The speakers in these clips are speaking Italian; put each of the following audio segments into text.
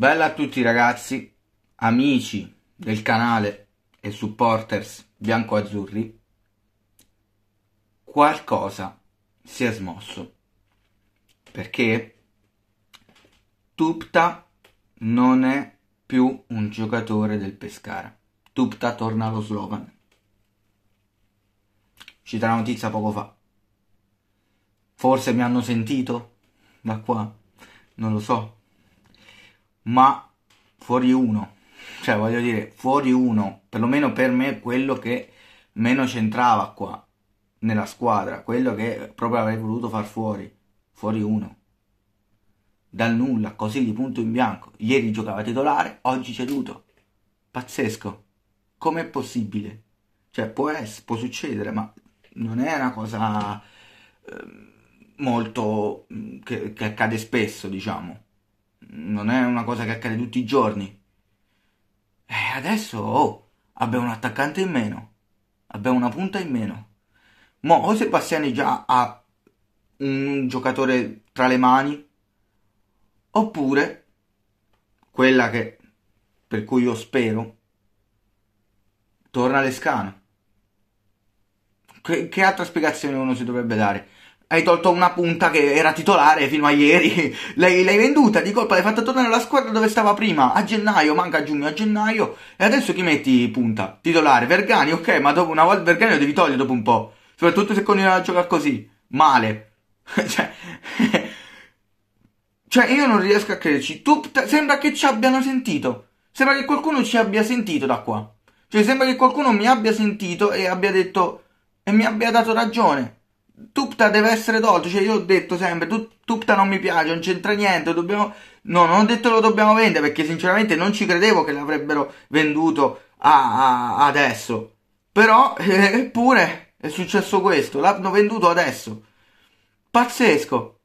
Bella a tutti ragazzi, amici del canale e supporters bianco-azzurri. Qualcosa si è smosso. Perché Tupta non è più un giocatore del Pescara. Tupta torna allo slogan. Ci dà la notizia poco fa. Forse mi hanno sentito da qua, non lo so ma fuori uno, cioè voglio dire fuori uno, perlomeno per me quello che meno c'entrava qua nella squadra, quello che proprio avrei voluto far fuori, fuori uno. Dal nulla, così di punto in bianco. Ieri giocava titolare, oggi ceduto. Pazzesco. Com'è possibile? Cioè, può, essere, può succedere, ma non è una cosa eh, molto che, che accade spesso, diciamo non è una cosa che accade tutti i giorni. E adesso, oh, abbiamo un attaccante in meno, abbiamo una punta in meno. Mo, o Sebastiani già ha un giocatore tra le mani, oppure quella che, per cui io spero, torna Lescano. Che, che altra spiegazione uno si dovrebbe dare? hai tolto una punta che era titolare fino a ieri, l'hai, l'hai, venduta, di colpa l'hai fatta tornare alla squadra dove stava prima, a gennaio, manca a giugno, a gennaio, e adesso chi metti punta? Titolare, Vergani, ok, ma dopo una volta Vergani lo devi togliere dopo un po', soprattutto se continua a giocare così, male, cioè... cioè, io non riesco a crederci, tu, t- sembra che ci abbiano sentito, sembra che qualcuno ci abbia sentito da qua, cioè sembra che qualcuno mi abbia sentito e abbia detto, e mi abbia dato ragione, Tupta deve essere tolto, cioè io ho detto sempre, tu, Tupta non mi piace, non c'entra niente, dobbiamo... No, non ho detto lo dobbiamo vendere perché sinceramente non ci credevo che l'avrebbero venduto a, a, adesso. Però, eppure, è successo questo, l'hanno venduto adesso. Pazzesco.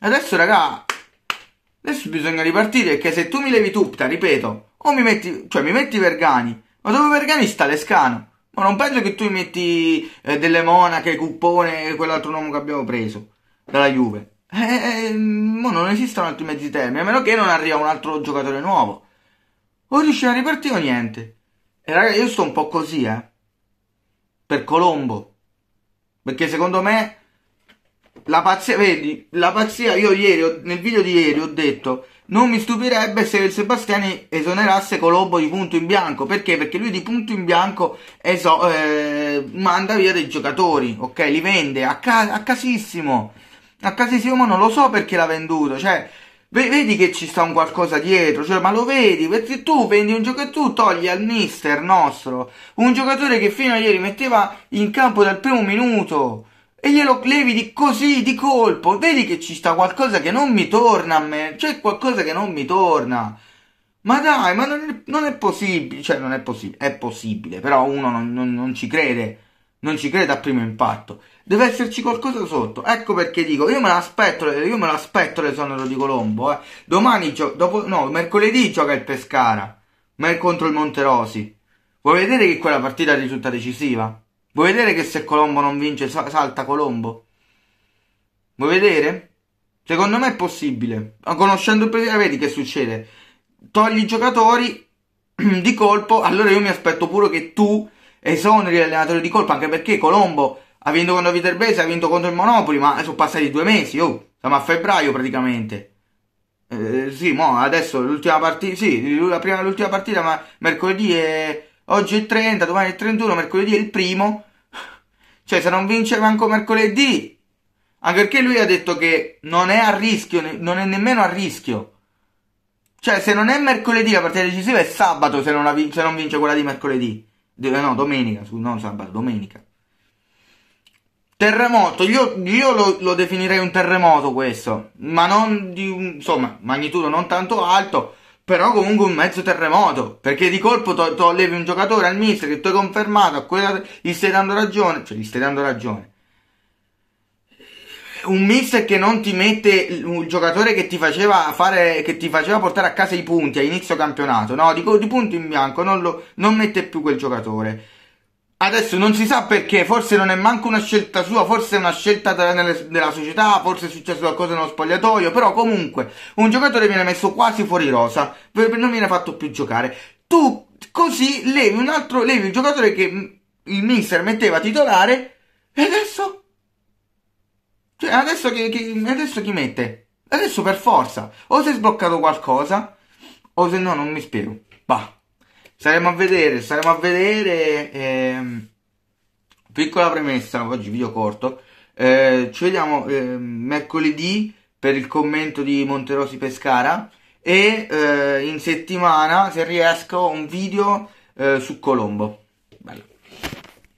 Adesso, raga, adesso bisogna ripartire perché se tu mi levi Tupta, ripeto, o mi metti, cioè mi metti Vergani, ma dove Vergani sta Lescano? Ma non penso che tu metti eh, delle monache, cupone e quell'altro uomo che abbiamo preso dalla Juve. Eh, eh, non esistono altri mezzi termini, a meno che non arriva un altro giocatore nuovo. O riusciamo a ripartire o niente. E raga, io sto un po' così, eh. Per Colombo. Perché secondo me la pazzia, vedi, la pazzia, io ieri, nel video di ieri ho detto non mi stupirebbe se il Sebastiani esonerasse Colombo di punto in bianco, perché? Perché lui di punto in bianco eso- eh, manda via dei giocatori, ok? Li vende a, ca- a casissimo, a casissimo, ma non lo so perché l'ha venduto, cioè, v- vedi che ci sta un qualcosa dietro, cioè, ma lo vedi, perché tu vendi un giocatore, tu togli al mister nostro, un giocatore che fino a ieri metteva in campo dal primo minuto, e glielo levi di così, di colpo. Vedi che ci sta qualcosa che non mi torna a me. C'è qualcosa che non mi torna. Ma dai, ma non è, non è possibile. Cioè, non è possibile. È possibile, però uno non, non, non, ci crede. Non ci crede a primo impatto. Deve esserci qualcosa sotto. Ecco perché dico, io me l'aspetto, io me l'aspetto l'esonero di Colombo. Eh. Domani, gio- dopo, no, mercoledì gioca il Pescara. Ma è contro il Monterosi. Vuoi vedere che quella partita risulta decisiva? Vuoi vedere che se Colombo non vince salta Colombo? Vuoi vedere? Secondo me è possibile. Conoscendo il presidente, vedi che succede. Togli i giocatori di colpo, allora io mi aspetto pure che tu esoneri l'allenatore di colpo, anche perché Colombo ha vinto contro Viterbese, ha vinto contro il Monopoli, ma sono passati due mesi, oh, siamo a febbraio praticamente. Eh, sì, mo adesso l'ultima partita, sì, la prima, l'ultima partita, ma mercoledì è oggi è il 30, domani è il 31, mercoledì è il primo, cioè, se non vince manco mercoledì. Anche perché lui ha detto che non è a rischio, non è nemmeno a rischio. Cioè, se non è mercoledì la partita decisiva è sabato se non, vin- se non vince quella di mercoledì. De- eh, no, domenica, scusa, non sabato, domenica. Terremoto, io, io lo, lo, definirei un terremoto questo, ma non di un, insomma, magnitudo non tanto alto, però comunque un mezzo terremoto, perché di colpo to- un giocatore al mister che tu hai confermato, a quella gli stai dando ragione, cioè gli stai dando ragione. Un mister che non ti mette un giocatore che ti faceva fare, che ti faceva portare a casa i punti a inizio campionato, no, di, di punto in bianco, non, lo, non mette più quel giocatore Adesso non si sa perché, forse non è manco una scelta sua, forse è una scelta della società, forse è successo qualcosa nello spogliatoio, però comunque un giocatore viene messo quasi fuori rosa, non viene fatto più giocare. Tu così levi un altro, levi un giocatore che il mister metteva titolare e adesso? Cioè adesso chi, chi, adesso chi mette? Adesso per forza, o si è sbloccato qualcosa, o se no non mi spiego. Bah. Saremo a vedere, saremo a vedere. Ehm, piccola premessa, oggi video corto. Eh, ci vediamo eh, mercoledì per il commento di Monterosi Pescara e eh, in settimana, se riesco, un video eh, su Colombo.